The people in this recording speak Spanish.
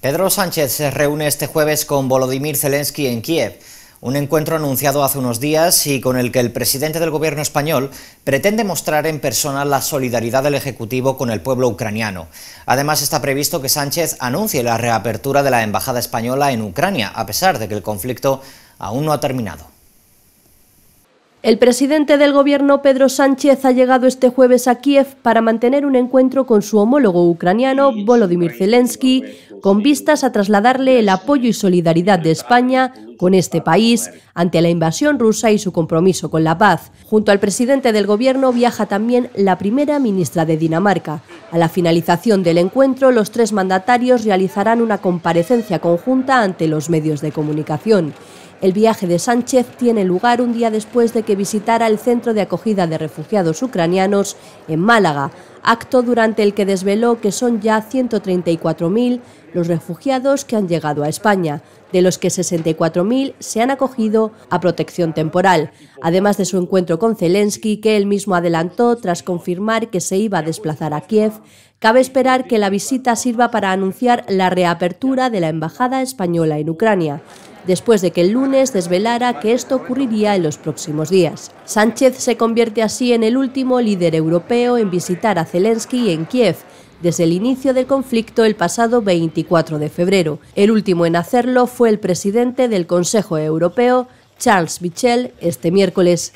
Pedro Sánchez se reúne este jueves con Volodymyr Zelensky en Kiev, un encuentro anunciado hace unos días y con el que el presidente del gobierno español pretende mostrar en persona la solidaridad del Ejecutivo con el pueblo ucraniano. Además, está previsto que Sánchez anuncie la reapertura de la Embajada española en Ucrania, a pesar de que el conflicto aún no ha terminado. El presidente del gobierno, Pedro Sánchez, ha llegado este jueves a Kiev para mantener un encuentro con su homólogo ucraniano, Volodymyr Zelensky, con vistas a trasladarle el apoyo y solidaridad de España con este país ante la invasión rusa y su compromiso con la paz. Junto al presidente del gobierno viaja también la primera ministra de Dinamarca. A la finalización del encuentro, los tres mandatarios realizarán una comparecencia conjunta ante los medios de comunicación. El viaje de Sánchez tiene lugar un día después de que visitara el centro de acogida de refugiados ucranianos en Málaga, acto durante el que desveló que son ya 134.000 los refugiados que han llegado a España, de los que 64.000 se han acogido a protección temporal, además de su encuentro con Zelensky, que él mismo adelantó tras confirmar que se iba a desplazar a Kiev. Cabe esperar que la visita sirva para anunciar la reapertura de la Embajada Española en Ucrania, después de que el lunes desvelara que esto ocurriría en los próximos días. Sánchez se convierte así en el último líder europeo en visitar a Zelensky en Kiev desde el inicio del conflicto el pasado 24 de febrero. El último en hacerlo fue el presidente del Consejo Europeo, Charles Michel, este miércoles.